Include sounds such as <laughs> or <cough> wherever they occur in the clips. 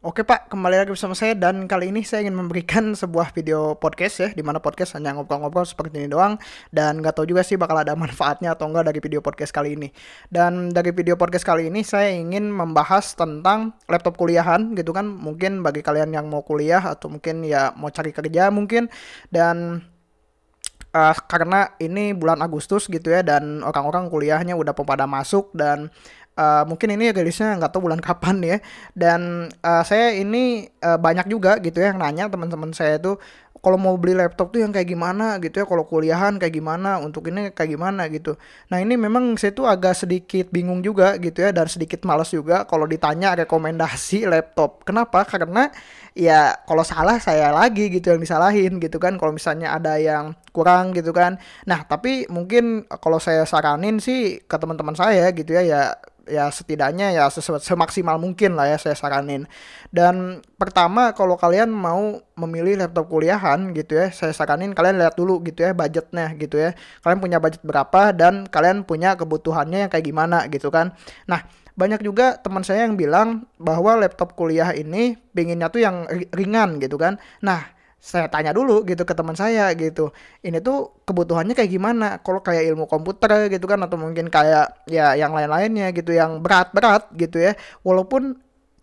Oke Pak, kembali lagi bersama saya dan kali ini saya ingin memberikan sebuah video podcast ya Dimana podcast hanya ngobrol-ngobrol seperti ini doang Dan nggak tahu juga sih bakal ada manfaatnya atau enggak dari video podcast kali ini Dan dari video podcast kali ini saya ingin membahas tentang laptop kuliahan gitu kan Mungkin bagi kalian yang mau kuliah atau mungkin ya mau cari kerja mungkin Dan uh, karena ini bulan Agustus gitu ya Dan orang-orang kuliahnya udah pada masuk dan Uh, mungkin ini rilisnya nggak tahu bulan <laughs> kapan ya. Dan uh, saya ini uh, banyak juga gitu ya yang nanya teman-teman saya itu kalau mau beli laptop tuh yang kayak gimana gitu ya kalau kuliahan kayak gimana untuk ini kayak gimana gitu nah ini memang saya tuh agak sedikit bingung juga gitu ya dan sedikit males juga kalau ditanya rekomendasi laptop kenapa karena ya kalau salah saya lagi gitu yang disalahin gitu kan kalau misalnya ada yang kurang gitu kan nah tapi mungkin kalau saya saranin sih ke teman-teman saya gitu ya ya ya setidaknya ya semaksimal mungkin lah ya saya saranin. Dan pertama kalau kalian mau memilih laptop kuliahan gitu ya, saya saranin kalian lihat dulu gitu ya budgetnya gitu ya. Kalian punya budget berapa dan kalian punya kebutuhannya yang kayak gimana gitu kan. Nah, banyak juga teman saya yang bilang bahwa laptop kuliah ini pinginnya tuh yang ringan gitu kan. Nah, saya tanya dulu gitu ke teman saya gitu ini tuh kebutuhannya kayak gimana kalau kayak ilmu komputer gitu kan atau mungkin kayak ya yang lain-lainnya gitu yang berat-berat gitu ya walaupun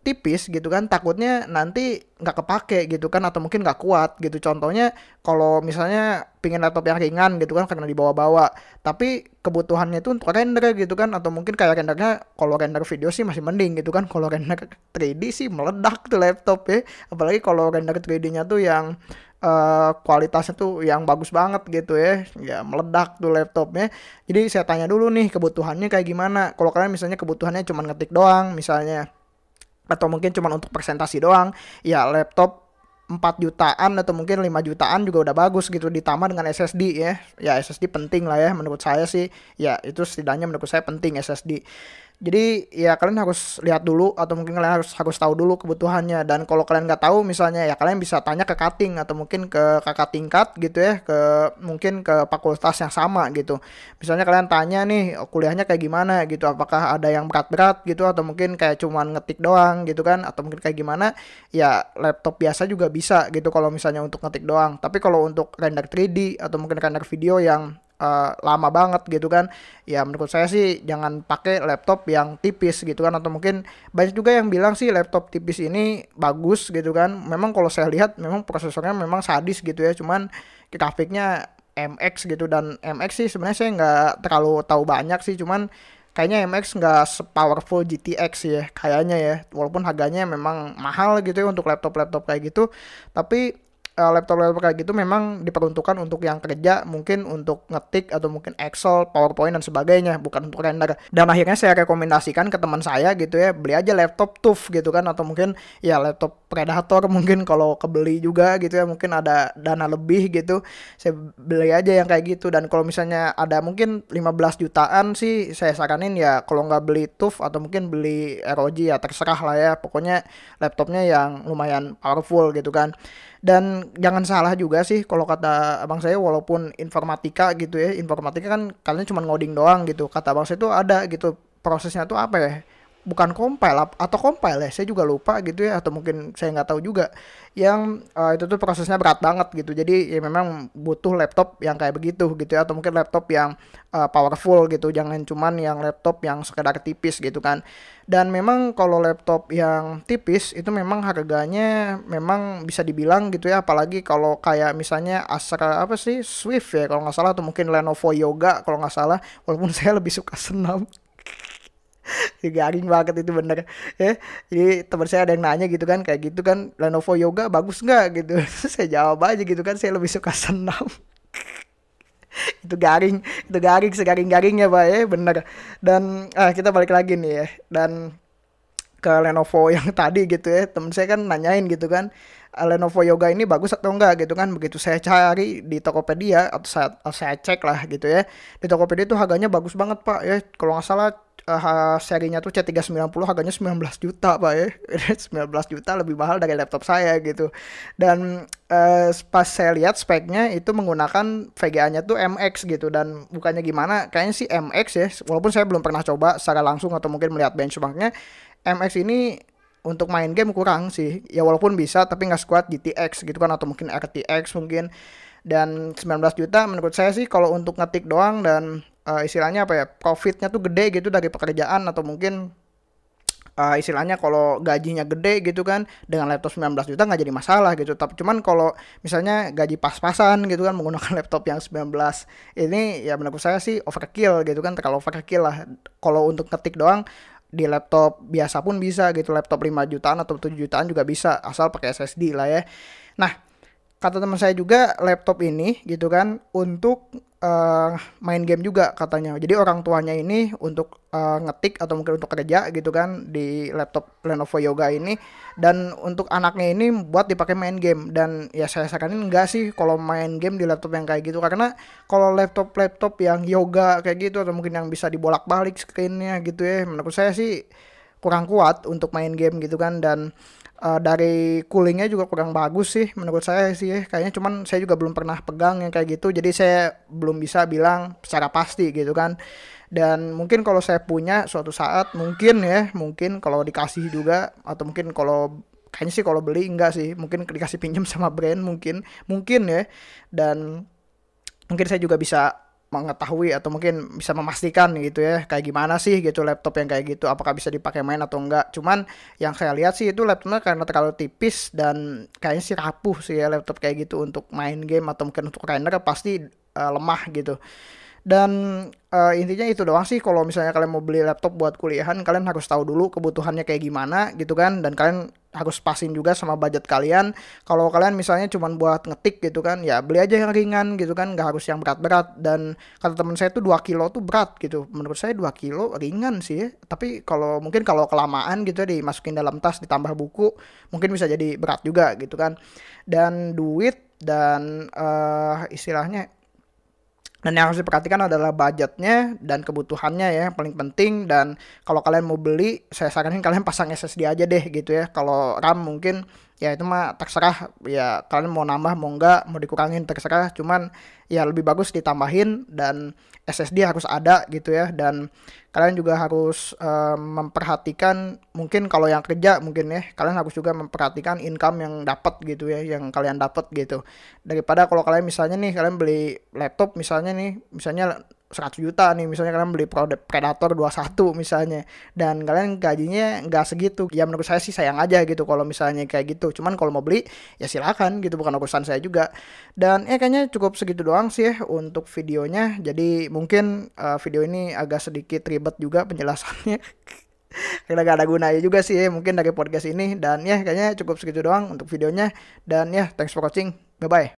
tipis gitu kan takutnya nanti nggak kepake gitu kan atau mungkin nggak kuat gitu contohnya kalau misalnya pingin laptop yang ringan gitu kan karena dibawa-bawa tapi kebutuhannya itu untuk render gitu kan atau mungkin kayak rendernya kalau render video sih masih mending gitu kan kalau render 3D sih meledak tuh laptop ya apalagi kalau render 3D-nya tuh yang uh, kualitasnya tuh yang bagus banget gitu ya ya meledak tuh laptopnya jadi saya tanya dulu nih kebutuhannya kayak gimana kalau kalian misalnya kebutuhannya cuma ngetik doang misalnya atau mungkin cuma untuk presentasi doang ya laptop 4 jutaan atau mungkin 5 jutaan juga udah bagus gitu ditambah dengan SSD ya ya SSD penting lah ya menurut saya sih ya itu setidaknya menurut saya penting SSD jadi ya kalian harus lihat dulu atau mungkin kalian harus harus tahu dulu kebutuhannya dan kalau kalian nggak tahu misalnya ya kalian bisa tanya ke kating atau mungkin ke kakak tingkat gitu ya ke mungkin ke fakultas yang sama gitu misalnya kalian tanya nih oh, kuliahnya kayak gimana gitu apakah ada yang berat-berat gitu atau mungkin kayak cuman ngetik doang gitu kan atau mungkin kayak gimana ya laptop biasa juga bisa gitu kalau misalnya untuk ngetik doang tapi kalau untuk render 3D atau mungkin render video yang uh, lama banget gitu kan ya menurut saya sih jangan pakai laptop yang tipis gitu kan atau mungkin banyak juga yang bilang sih laptop tipis ini bagus gitu kan memang kalau saya lihat memang prosesornya memang sadis gitu ya cuman grafiknya MX gitu dan MX sih sebenarnya saya nggak terlalu tahu banyak sih cuman kayaknya MX nggak sepowerful GTX ya kayaknya ya walaupun harganya memang mahal gitu ya untuk laptop-laptop kayak gitu tapi Eh, laptop-laptop kayak gitu memang diperuntukkan untuk yang kerja mungkin untuk ngetik atau mungkin Excel, PowerPoint dan sebagainya bukan untuk render dan akhirnya saya rekomendasikan ke teman saya gitu ya beli aja laptop TUF gitu kan atau mungkin ya laptop Predator <laughs> mungkin kalau kebeli juga gitu ya mungkin ada dana lebih gitu saya beli aja yang kayak gitu dan kalau misalnya ada mungkin 15 jutaan sih saya saranin ya kalau nggak beli TUF atau mungkin beli ROG ya terserah lah ya pokoknya laptopnya yang lumayan powerful gitu kan dan jangan salah juga sih kalau kata abang saya walaupun informatika gitu ya informatika kan kalian cuma ngoding doang gitu kata abang saya itu ada gitu prosesnya tuh apa ya bukan compile atau compile ya saya juga lupa gitu ya atau mungkin saya nggak tahu juga yang uh, itu tuh prosesnya berat banget gitu jadi ya memang butuh laptop yang kayak begitu gitu ya atau mungkin laptop yang uh, powerful gitu jangan cuman yang laptop yang sekedar tipis gitu kan dan memang kalau laptop yang tipis itu memang harganya memang bisa dibilang gitu ya apalagi kalau kayak misalnya Acer apa sih Swift ya kalau nggak salah atau mungkin Lenovo Yoga kalau nggak salah walaupun <laughs> saya lebih suka senam <laughs> garing banget itu bener ya jadi teman saya ada yang nanya gitu kan kayak gitu kan Lenovo Yoga bagus nggak gitu <laughs> saya jawab aja gitu kan saya lebih suka <laughs> senam itu garing itu garing segaring garingnya pak ya bener dan ah, kita balik lagi nih ya dan ke Lenovo yang tadi gitu ya Teman saya kan nanyain gitu kan ah, Lenovo Yoga ini bagus atau enggak gitu kan begitu saya cari di Tokopedia atau saya, ah, saya cek lah gitu ya di Tokopedia itu harganya bagus banget pak ya kalau nggak salah uh, serinya tuh C390 harganya 19 juta pak ya 19 <laughs> juta lebih mahal dari laptop saya gitu dan uh, pas saya lihat speknya itu menggunakan VGA-nya tuh MX gitu dan bukannya gimana kayaknya sih MX ya walaupun saya belum pernah coba secara langsung atau mungkin melihat benchmarknya MX ini untuk main game kurang sih ya walaupun bisa tapi nggak sekuat GTX gitu kan atau mungkin RTX mungkin dan 19 juta menurut saya sih kalau untuk ngetik doang dan uh, istilahnya apa ya profitnya tuh gede gitu dari pekerjaan atau mungkin uh, istilahnya kalau gajinya gede gitu kan dengan laptop 19 juta nggak jadi masalah gitu tapi cuman kalau misalnya gaji pas-pasan gitu kan menggunakan <laughs> laptop yang 19 ini ya menurut saya sih overkill gitu kan kalau overkill lah kalau untuk ketik doang di laptop biasa pun bisa gitu laptop 5 jutaan atau 7 jutaan juga bisa asal pakai SSD lah ya nah kata teman saya juga laptop ini gitu kan untuk uh, main game juga katanya. Jadi orang tuanya ini untuk uh, ngetik atau mungkin untuk kerja gitu kan di laptop Lenovo Yoga ini dan untuk anaknya ini buat dipakai main game dan ya saya sarankan enggak sih kalau main game di laptop yang kayak gitu karena kalau laptop-laptop yang Yoga kayak gitu atau mungkin yang bisa dibolak-balik screennya gitu ya menurut saya sih kurang kuat untuk main game gitu kan dan uh, dari coolingnya juga kurang bagus sih menurut saya sih ya. kayaknya cuman saya juga belum pernah pegang yang kayak gitu jadi saya belum bisa bilang secara pasti gitu kan dan mungkin kalau saya punya suatu saat mungkin ya mungkin kalau dikasih juga atau mungkin kalau kayaknya sih kalau beli enggak sih mungkin dikasih pinjam sama brand mungkin mungkin ya dan mungkin saya juga bisa mengetahui atau mungkin bisa memastikan gitu ya kayak gimana sih gitu laptop yang kayak gitu apakah bisa dipakai main atau enggak cuman yang saya lihat sih itu laptopnya karena terlalu tipis dan kayaknya sih rapuh sih ya laptop kayak gitu untuk main game atau mungkin untuk render pasti uh, lemah gitu dan uh, intinya itu doang sih kalau misalnya kalian mau beli laptop buat kuliahan kalian harus tahu dulu kebutuhannya kayak gimana gitu kan dan kalian harus pasin juga sama budget kalian kalau kalian misalnya cuma buat ngetik gitu kan ya beli aja yang ringan gitu kan nggak harus yang berat-berat dan kata teman saya tuh 2 kilo tuh berat gitu menurut saya 2 kilo ringan sih tapi kalau mungkin kalau kelamaan gitu ya, dimasukin dalam tas ditambah buku mungkin bisa jadi berat juga gitu kan dan duit dan uh, istilahnya dan yang harus diperhatikan adalah budgetnya dan kebutuhannya ya yang paling penting dan kalau kalian mau beli saya saranin kalian pasang SSD aja deh gitu ya. Kalau RAM mungkin ya itu mah terserah ya kalian mau nambah mau enggak mau dikurangin terserah cuman ya lebih bagus ditambahin dan SSD harus ada gitu ya dan kalian juga harus um, memperhatikan mungkin kalau yang kerja mungkin ya kalian harus juga memperhatikan income yang dapat gitu ya yang kalian dapat gitu daripada kalau kalian misalnya nih kalian beli laptop misalnya nih misalnya 100 juta nih misalnya kalian beli Predator 21 misalnya dan kalian gajinya nggak segitu ya menurut saya sih sayang aja gitu kalau misalnya kayak gitu cuman kalau mau beli ya silakan gitu bukan urusan saya juga dan ya kayaknya cukup segitu doang sih ya untuk videonya jadi mungkin uh, video ini agak sedikit ribet juga penjelasannya <laughs> kira-kira gak ada gunanya juga sih ya, mungkin dari podcast ini dan ya kayaknya cukup segitu doang untuk videonya dan ya thanks for watching bye bye